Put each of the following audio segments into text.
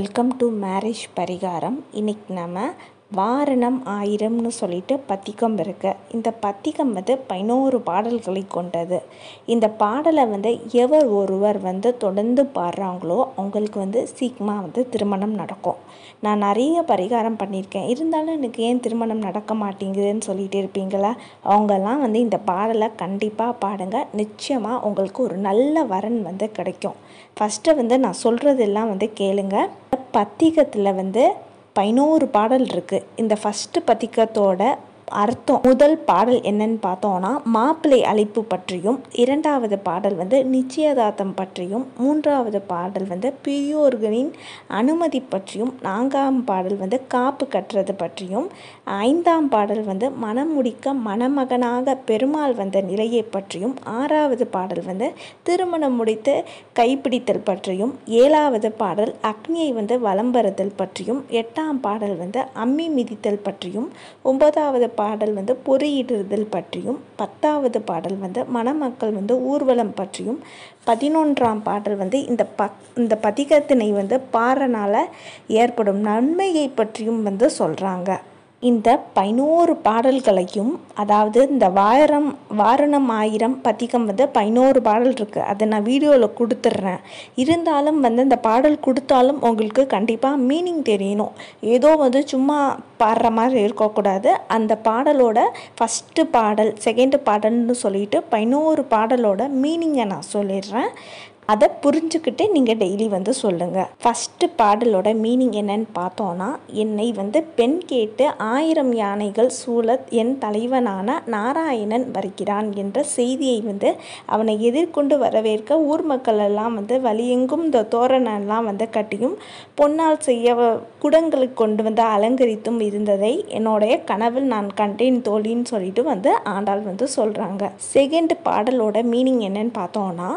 welcome to marriage பரிகாரம் இன்றைக்கி நம்ம வாரணம் ஆயிரம்னு சொல்லிட்டு பத்திகம் இருக்கு இந்த பத்திகம் வந்து பதினோரு பாடல்களை கொண்டது இந்த பாடலை வந்து எவர் ஒருவர் வந்து தொடர்ந்து பாடுறாங்களோ அவங்களுக்கு வந்து சீக்கிரமாக வந்து திருமணம் நடக்கும் நான் நிறைய பரிகாரம் பண்ணியிருக்கேன் இருந்தாலும் எனக்கு ஏன் திருமணம் நடக்க மாட்டேங்குதுன்னு சொல்லிட்டு இருப்பீங்களா அவங்கெல்லாம் வந்து இந்த பாடலை கண்டிப்பாக பாடுங்க நிச்சயமாக உங்களுக்கு ஒரு நல்ல வரன் வந்து கிடைக்கும் ஃபஸ்ட்டு வந்து நான் சொல்கிறதெல்லாம் வந்து கேளுங்க பத்திகத்தில் வந்து பதினோரு பாடல் இருக்குது இந்த ஃபஸ்ட்டு பத்திக்கத்தோட அர்த்தம் முதல் பாடல் என்னன்னு பார்த்தோம்னா மாப்பிள்ளை அழைப்பு பற்றியும் இரண்டாவது பாடல் வந்து நிச்சயதார்த்தம் பற்றியும் மூன்றாவது பாடல் வந்து பெரியோர்களின் அனுமதி பற்றியும் நான்காம் பாடல் வந்து காப்பு கட்டுறது பற்றியும் ஐந்தாம் பாடல் வந்து முடிக்க மணமகனாக பெருமாள் வந்த நிலையை பற்றியும் ஆறாவது பாடல் வந்து திருமணம் முடித்து கைப்பிடித்தல் பற்றியும் ஏழாவது பாடல் அக்னியை வந்து வலம்பறுதல் பற்றியும் எட்டாம் பாடல் வந்து அம்மி மிதித்தல் பற்றியும் ஒன்பதாவது பாடல் பாடல் வந்து பொறியிடுதல் பற்றியும் பத்தாவது பாடல் வந்து மணமக்கள் வந்து ஊர்வலம் பற்றியும் பதினொன்றாம் பாடல் வந்து இந்த ப இந்த பதிகத்தினை வந்து பாறனால் ஏற்படும் நன்மையை பற்றியும் வந்து சொல்கிறாங்க இந்த பதினோரு பாடல்களையும் அதாவது இந்த வாரம் வாரணம் ஆயிரம் பதிகம் வந்து பதினோரு பாடல் இருக்குது அதை நான் வீடியோவில் கொடுத்துட்றேன் இருந்தாலும் வந்து இந்த பாடல் கொடுத்தாலும் உங்களுக்கு கண்டிப்பாக மீனிங் தெரியணும் ஏதோ வந்து சும்மா பாடுற மாதிரி இருக்கக்கூடாது அந்த பாடலோட ஃபஸ்ட்டு பாடல் செகண்டு பாடல்னு சொல்லிட்டு பதினோரு பாடலோட மீனிங்கை நான் சொல்லிடுறேன் அதை புரிஞ்சுக்கிட்டு நீங்கள் டெய்லி வந்து சொல்லுங்கள் ஃபஸ்ட்டு பாடலோட மீனிங் என்னன்னு பார்த்தோன்னா என்னை வந்து பெண் கேட்டு ஆயிரம் யானைகள் சூழ என் தலைவனான நாராயணன் வருகிறான் என்ற செய்தியை வந்து அவனை எதிர்கொண்டு வரவேற்க ஊர் மக்கள் எல்லாம் வந்து வழியெங்கும் இந்த தோரணெல்லாம் வந்து கட்டியும் பொன்னால் செய்ய குடங்களுக்கு கொண்டு வந்து அலங்கரித்தும் இருந்ததை என்னுடைய கனவில் நான் கண்டேன் தோழின்னு சொல்லிட்டு வந்து ஆண்டாள் வந்து சொல்கிறாங்க செகண்ட் பாடலோட மீனிங் என்னன்னு பார்த்தோன்னா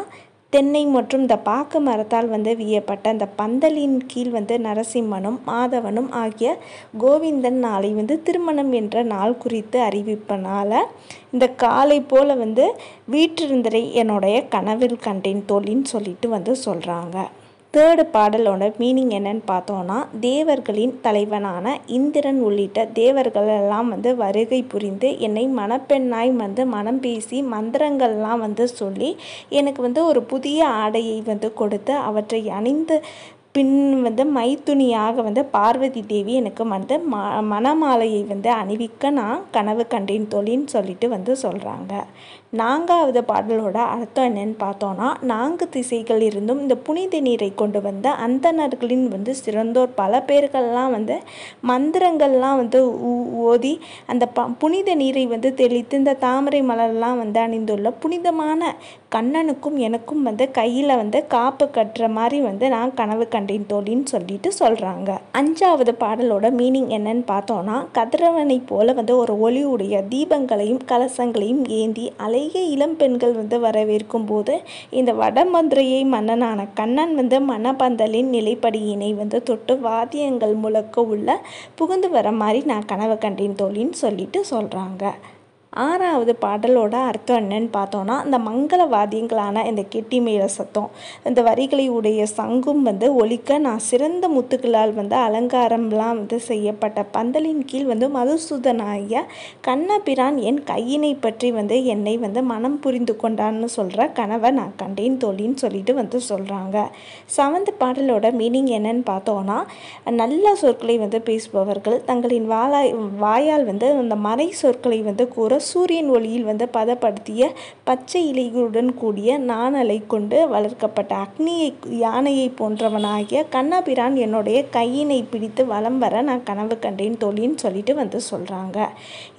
தென்னை மற்றும் இந்த பாக்கு மரத்தால் வந்து வியப்பட்ட அந்த பந்தலின் கீழ் வந்து நரசிம்மனும் மாதவனும் ஆகிய கோவிந்தன் நாளை வந்து திருமணம் என்ற நாள் குறித்து அறிவிப்பனால் இந்த காலை போல் வந்து வீற்றிருந்தரை என்னுடைய கனவில் கண்டேன் தோழின்னு சொல்லிட்டு வந்து சொல்கிறாங்க தேர்டு பாடலோட மீனிங் என்னன்னு பார்த்தோன்னா தேவர்களின் தலைவனான இந்திரன் உள்ளிட்ட தேவர்களெல்லாம் வந்து வருகை புரிந்து என்னை மணப்பெண்ணாய் வந்து மனம் பேசி மந்திரங்கள்லாம் வந்து சொல்லி எனக்கு வந்து ஒரு புதிய ஆடையை வந்து கொடுத்து அவற்றை அணிந்து பின் வந்து மைத்துணியாக வந்து பார்வதி தேவி எனக்கு வந்து ம மணமாலையை வந்து அணிவிக்க நான் கனவு கண்டேன் தொழின்னு சொல்லிட்டு வந்து சொல்கிறாங்க நான்காவது பாடலோட அர்த்தம் என்னன்னு பார்த்தோன்னா நான்கு திசைகள் இருந்தும் இந்த புனித நீரை கொண்டு வந்த அந்தனர்களின் வந்து சிறந்தோர் பல பேர்கள்லாம் வந்து மந்திரங்கள்லாம் வந்து ஓதி அந்த ப புனித நீரை வந்து தெளித்து இந்த தாமரை மலர்லாம் வந்து அணிந்துள்ள புனிதமான கண்ணனுக்கும் எனக்கும் வந்து கையில் வந்து காப்பு கட்டுற மாதிரி வந்து நான் கனவு கண்டேன் தோழின்னு சொல்லிட்டு சொல்கிறாங்க அஞ்சாவது பாடலோட மீனிங் என்னன்னு பார்த்தோன்னா கதிரவனை போல வந்து ஒரு ஒளியுடைய தீபங்களையும் கலசங்களையும் ஏந்தி அழகிய இளம் பெண்கள் வந்து வரவேற்கும் போது இந்த வடமந்திரையை மன்னனான கண்ணன் வந்து மணபந்தலின் நிலைப்படியினை வந்து தொட்டு வாத்தியங்கள் முழக்க உள்ள புகுந்து வர மாதிரி நான் கனவு கண்டேன் தோழின்னு சொல்லிட்டு சொல்கிறாங்க ஆறாவது பாடலோட அர்த்தம் என்னன்னு பார்த்தோன்னா அந்த மங்களவாதியங்களான இந்த மேல சத்தம் இந்த வரிகளை உடைய சங்கும் வந்து ஒழிக்க நான் சிறந்த முத்துக்களால் வந்து அலங்காரம்லாம் வந்து செய்யப்பட்ட பந்தலின் கீழ் வந்து மதுசூதனாய கண்ணபிரான் என் கையினை பற்றி வந்து என்னை வந்து மனம் புரிந்து கொண்டான்னு சொல்கிற கனவை நான் கண்டேன் தோழின்னு சொல்லிட்டு வந்து சொல்கிறாங்க செவன்த் பாடலோட மீனிங் என்னன்னு பார்த்தோன்னா நல்ல சொற்களை வந்து பேசுபவர்கள் தங்களின் வாழாய் வாயால் வந்து அந்த மறை சொற்களை வந்து கூற சூரியன் ஒளியில் வந்து பதப்படுத்திய பச்சை இலைகளுடன் கூடிய நாணலை கொண்டு வளர்க்கப்பட்ட அக்னியை யானையை போன்றவனாகிய கண்ணபிரான் என்னுடைய கையினை பிடித்து வலம் வர நான் கனவு கண்டேன் தொழின்னு சொல்லிட்டு வந்து சொல்கிறாங்க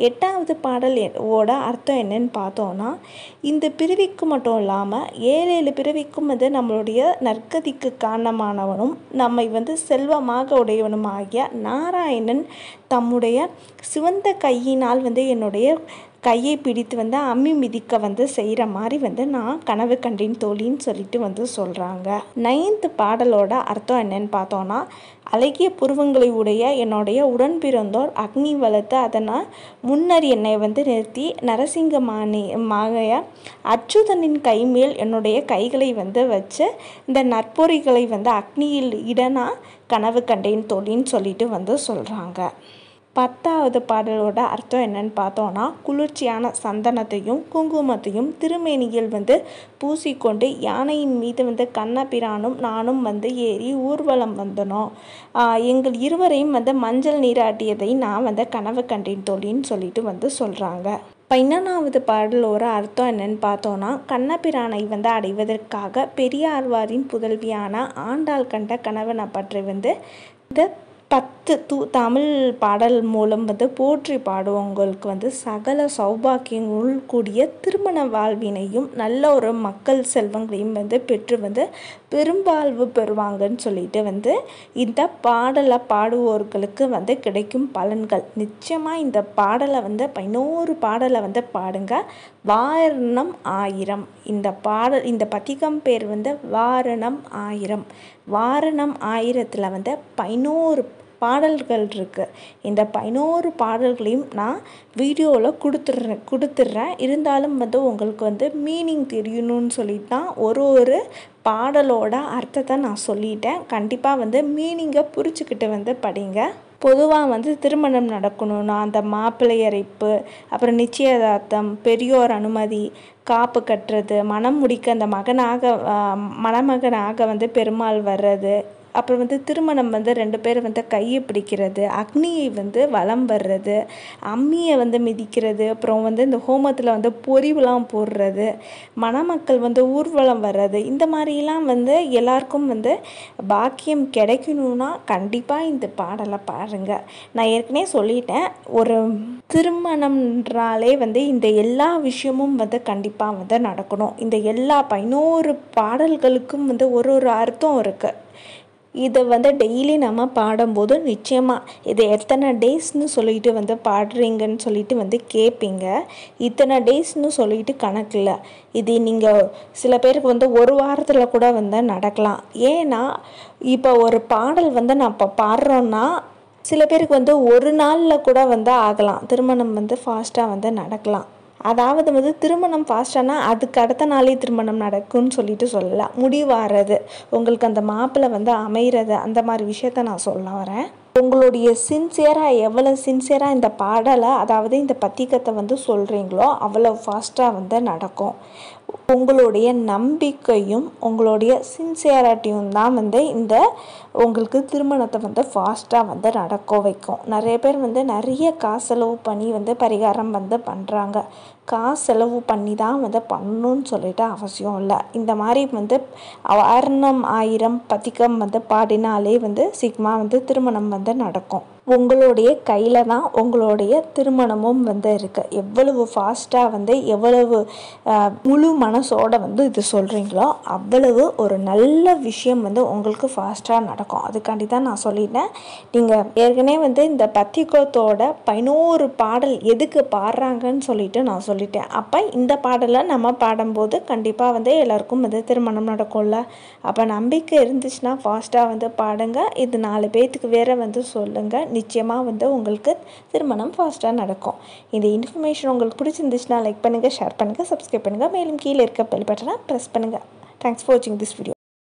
எட்டாவது பாடல் ஓட அர்த்தம் என்னன்னு பார்த்தோம்னா இந்த பிரிவிக்கு மட்டும் இல்லாமல் ஏழு ஏழு பிறவிக்கும் வந்து நம்மளுடைய நற்கதிக்கு காரணமானவனும் நம்மை வந்து செல்வமாக உடையவனும் ஆகிய நாராயணன் தம்முடைய சிவந்த கையினால் வந்து என்னுடைய கையை பிடித்து வந்து அம்மி மிதிக்க வந்து செய்கிற மாதிரி வந்து நான் கனவு கண்டின் தோழின்னு சொல்லிட்டு வந்து சொல்கிறாங்க நைன்த்து பாடலோட அர்த்தம் என்னன்னு பார்த்தோன்னா அழகிய புருவங்களை உடைய என்னுடைய உடன் பிறந்தோர் அக்னி வளர்த்து அதனால் முன்னர் என்னை வந்து நிறுத்தி நரசிங்க மானி மாகைய அச்சுதனின் கைமேல் என்னுடைய கைகளை வந்து வச்சு இந்த நற்பொறிகளை வந்து அக்னியில் இடனா கனவு கண்டேன் தோழின்னு சொல்லிட்டு வந்து சொல்கிறாங்க பத்தாவது பாடலோட அர்த்தம் என்னன்னு பார்த்தோன்னா குளிர்ச்சியான சந்தனத்தையும் குங்குமத்தையும் திருமேனியில் வந்து பூசிக்கொண்டு யானையின் மீது வந்து கண்ணபிரானும் நானும் வந்து ஏறி ஊர்வலம் வந்தனோம் எங்கள் இருவரையும் வந்து மஞ்சள் நீராட்டியதை நான் வந்து கனவு கண்டேன் தோழின்னு சொல்லிட்டு வந்து சொல்கிறாங்க பதினொன்றாவது பாடலோட அர்த்தம் என்னன்னு பார்த்தோன்னா கண்ணபிரானை வந்து அடைவதற்காக பெரியார்வாரின் புதல்வியான ஆண்டாள் கண்ட கணவனை பற்றி வந்து இந்த பத்து தூ தமிழ் பாடல் மூலம் வந்து போற்றி பாடுவவங்களுக்கு வந்து சகல சௌபாக்கியம் கூடிய திருமண வாழ்வினையும் நல்ல ஒரு மக்கள் செல்வங்களையும் வந்து பெற்று வந்து பெரும்பால்வு பெறுவாங்கன்னு சொல்லிட்டு வந்து இந்த பாடலை பாடுவோர்களுக்கு வந்து கிடைக்கும் பலன்கள் நிச்சயமாக இந்த பாடலை வந்து பதினோரு பாடலை வந்து பாடுங்க வாரணம் ஆயிரம் இந்த பாடல் இந்த பதிகம் பேர் வந்து வாரணம் ஆயிரம் வாரணம் ஆயிரத்தில் வந்து பதினோரு பாடல்கள் இருக்குது இந்த பதினோரு பாடல்களையும் நான் வீடியோவில் கொடுத்துட்றேன் கொடுத்துட்றேன் இருந்தாலும் வந்து உங்களுக்கு வந்து மீனிங் தெரியணும்னு சொல்லிட்டு தான் ஒரு ஒரு பாடலோட அர்த்தத்தை நான் சொல்லிட்டேன் கண்டிப்பாக வந்து மீனிங்கை புரிச்சுக்கிட்டு வந்து படிங்க பொதுவாக வந்து திருமணம் நடக்கணும்னா அந்த மாப்பிள்ளை அப்புறம் நிச்சயதார்த்தம் பெரியோர் அனுமதி காப்பு கட்டுறது மனம் முடிக்க அந்த மகனாக மணமகனாக வந்து பெருமாள் வர்றது அப்புறம் வந்து திருமணம் வந்து ரெண்டு பேர் வந்து கையை பிடிக்கிறது அக்னியை வந்து வளம் வர்றது அம்மியை வந்து மிதிக்கிறது அப்புறம் வந்து இந்த ஹோமத்தில் வந்து பொறிவுலாம் போடுறது மணமக்கள் வந்து ஊர்வலம் வர்றது இந்த மாதிரிலாம் வந்து எல்லாருக்கும் வந்து பாக்கியம் கிடைக்கணும்னா கண்டிப்பாக இந்த பாடலை பாருங்க நான் ஏற்கனவே சொல்லிட்டேன் ஒரு திருமணம்ன்றாலே வந்து இந்த எல்லா விஷயமும் வந்து கண்டிப்பாக வந்து நடக்கணும் இந்த எல்லா பதினோரு பாடல்களுக்கும் வந்து ஒரு ஒரு அர்த்தம் இருக்குது இதை வந்து டெய்லி நம்ம பாடும்போது நிச்சயமாக இது எத்தனை டேஸ்னு சொல்லிட்டு வந்து பாடுறீங்கன்னு சொல்லிட்டு வந்து கேட்பீங்க இத்தனை டேஸ்னு சொல்லிட்டு கணக்கில் இது நீங்கள் சில பேருக்கு வந்து ஒரு வாரத்தில் கூட வந்து நடக்கலாம் ஏன்னா இப்போ ஒரு பாடல் வந்து நான் இப்போ பாடுறோன்னா சில பேருக்கு வந்து ஒரு நாளில் கூட வந்து ஆகலாம் திருமணம் வந்து ஃபாஸ்ட்டாக வந்து நடக்கலாம் அதாவது வந்து திருமணம் ஃபாஸ்ட்டானா அதுக்கு அடுத்த நாளே திருமணம் நடக்கும்னு சொல்லிட்டு சொல்லலாம் முடிவாகிறது உங்களுக்கு அந்த மாப்பிள்ளை வந்து அமைகிறது அந்த மாதிரி விஷயத்த நான் சொல்ல வரேன் உங்களுடைய சின்சியராக எவ்வளோ சின்சியராக இந்த பாடலை அதாவது இந்த பத்திக்கத்தை வந்து சொல்கிறீங்களோ அவ்வளோ ஃபாஸ்ட்டாக வந்து நடக்கும் உங்களுடைய நம்பிக்கையும் உங்களுடைய சின்சியாரிட்டியும் தான் வந்து இந்த உங்களுக்கு திருமணத்தை வந்து ஃபாஸ்ட்டாக வந்து நடக்க வைக்கும் நிறைய பேர் வந்து நிறைய காசு செலவு பண்ணி வந்து பரிகாரம் வந்து பண்ணுறாங்க காசு செலவு பண்ணி தான் வந்து பண்ணணும்னு சொல்லிட்டு அவசியம் இல்லை இந்த மாதிரி வந்து அவர்ணம் ஆயிரம் பதிக்கம் வந்து பாடினாலே வந்து சீக்கிரமாக வந்து திருமணம் வந்து நடக்கும் உங்களுடைய கையில் தான் உங்களுடைய திருமணமும் வந்து இருக்குது எவ்வளவு ஃபாஸ்ட்டாக வந்து எவ்வளவு முழு மனசோட வந்து இது சொல்கிறீங்களோ அவ்வளவு ஒரு நல்ல விஷயம் வந்து உங்களுக்கு ஃபாஸ்ட்டாக நடக்கும் அதுக்காண்டி தான் நான் சொல்லிட்டேன் நீங்கள் ஏற்கனவே வந்து இந்த பத்திகோத்தோட பதினோரு பாடல் எதுக்கு பாடுறாங்கன்னு சொல்லிட்டு நான் சொல்லிட்டேன் அப்போ இந்த பாடலை நம்ம பாடும்போது கண்டிப்பாக வந்து எல்லாருக்கும் வந்து திருமணம் நடக்கும்ல அப்போ நம்பிக்கை இருந்துச்சுன்னா ஃபாஸ்ட்டாக வந்து பாடுங்க இது நாலு பேர்த்துக்கு வேற வந்து சொல்லுங்கள் நிச்சயமாக வந்து உங்களுக்கு திருமணம் ஃபாஸ்ட்டாக நடக்கும் இந்த இன்ஃபர்மேஷன் உங்களுக்கு பிடிச்சிருந்துச்சுன்னா லைக் பண்ணுங்கள் ஷேர் பண்ணுங்கள் சப்ஸ்கிரைப் பண்ணுங்கள் மேலும் கீழே இருக்க பெல் பட்டனை ப்ரெஸ் பண்ணுங்கள் தேங்க்ஸ் ஃபார் வாட்சிங் திஸ் வீடியோ